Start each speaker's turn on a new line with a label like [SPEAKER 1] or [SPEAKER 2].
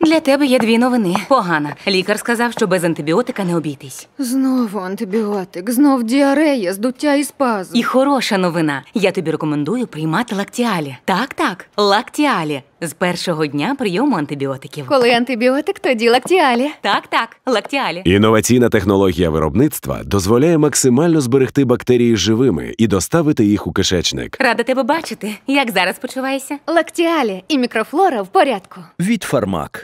[SPEAKER 1] Для тебе є дві новини. Погана. Лікар сказав, що без антибіотика не обійтись.
[SPEAKER 2] Знову антибіотик, знов діарея, здуття і спазм.
[SPEAKER 1] І хороша новина. Я тобі рекомендую приймати лактіалі. Так, так, лактіалі. З першого дня прийому антибіотиків. Коли
[SPEAKER 3] антибіотик, тоді лактіалі. Так, так, лактіалі.
[SPEAKER 4] Інноваційна технологія виробництва дозволяє максимально зберегти бактерії живими і доставити їх у кишечник.
[SPEAKER 3] Рада тебе
[SPEAKER 5] бачити. Як зараз почуваєшся? Лактіалі і мікрофлора в порядку.
[SPEAKER 4] Від фармак.